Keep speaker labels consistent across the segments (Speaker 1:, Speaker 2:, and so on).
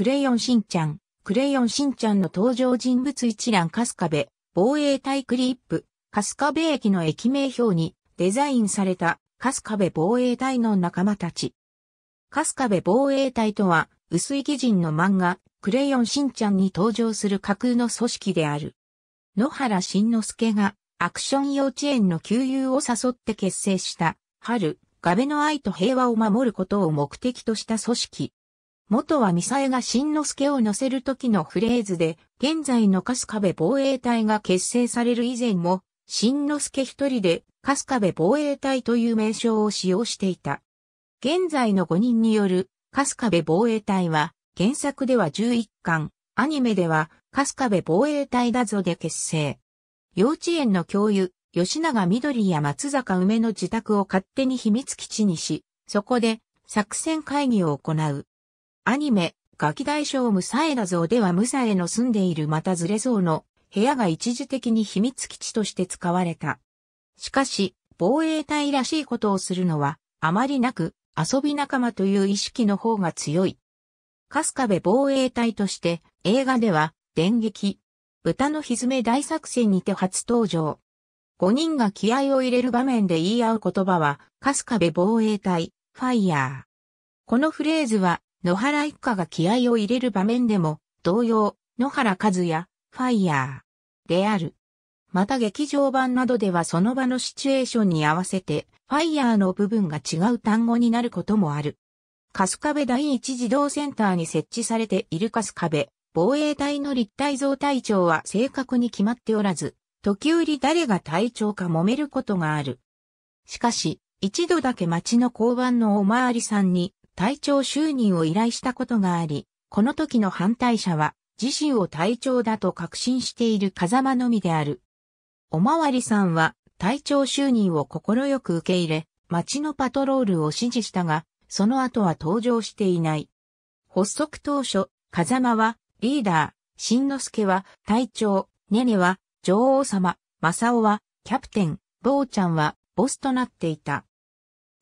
Speaker 1: クレヨンしんちゃん、クレヨンしんちゃんの登場人物一覧カスカベ、防衛隊クリップ、カスカベ駅の駅名表にデザインされたカスカベ防衛隊の仲間たち。カスカベ防衛隊とは、薄い擬人の漫画、クレヨンしんちゃんに登場する架空の組織である。野原慎之助がアクション幼稚園の給油を誘って結成した、春、ガベの愛と平和を守ることを目的とした組織。元はミサエが新之助を乗せる時のフレーズで、現在の春日部防衛隊が結成される以前も、新之助一人で春日部防衛隊という名称を使用していた。現在の5人による春日部防衛隊は、原作では11巻、アニメでは春日部防衛隊だぞで結成。幼稚園の教諭、吉永緑や松坂梅の自宅を勝手に秘密基地にし、そこで作戦会議を行う。アニメ、ガキ大将ムサエラ像ではムサエの住んでいるまたズレ像の部屋が一時的に秘密基地として使われた。しかし、防衛隊らしいことをするのは、あまりなく、遊び仲間という意識の方が強い。カスカベ防衛隊として、映画では、電撃、豚のひずめ大作戦にて初登場。5人が気合を入れる場面で言い合う言葉は、カスカベ防衛隊、ファイヤー。このフレーズは、野原一家が気合を入れる場面でも、同様、野原和也、ファイヤー、である。また劇場版などではその場のシチュエーションに合わせて、ファイヤーの部分が違う単語になることもある。カスカベ第一児童センターに設置されているカスカベ、防衛隊の立体像隊長は正確に決まっておらず、時折誰が隊長か揉めることがある。しかし、一度だけ町の交番のおまわりさんに、隊長就任を依頼したことがあり、この時の反対者は自身を隊長だと確信している風間のみである。おまわりさんは隊長就任を快く受け入れ、町のパトロールを指示したが、その後は登場していない。発足当初、風間はリーダー、新之助は隊長、ねねは女王様、正雄はキャプテン、坊ちゃんはボスとなっていた。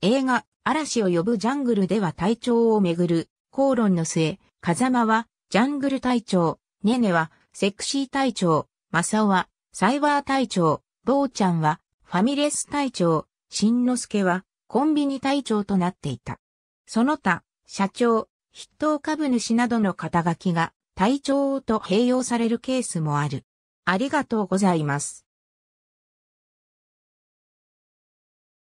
Speaker 1: 映画、嵐を呼ぶジャングルでは隊長をめぐる、口論の末、風間は、ジャングル隊長、ネネは、セクシー隊長、マサオは、サイバー隊長、ボーちゃんは、ファミレス隊長、しんのすけは、コンビニ隊長となっていた。その他、社長、筆頭株主などの肩書きが、隊長と併用されるケースもある。ありがとうございます。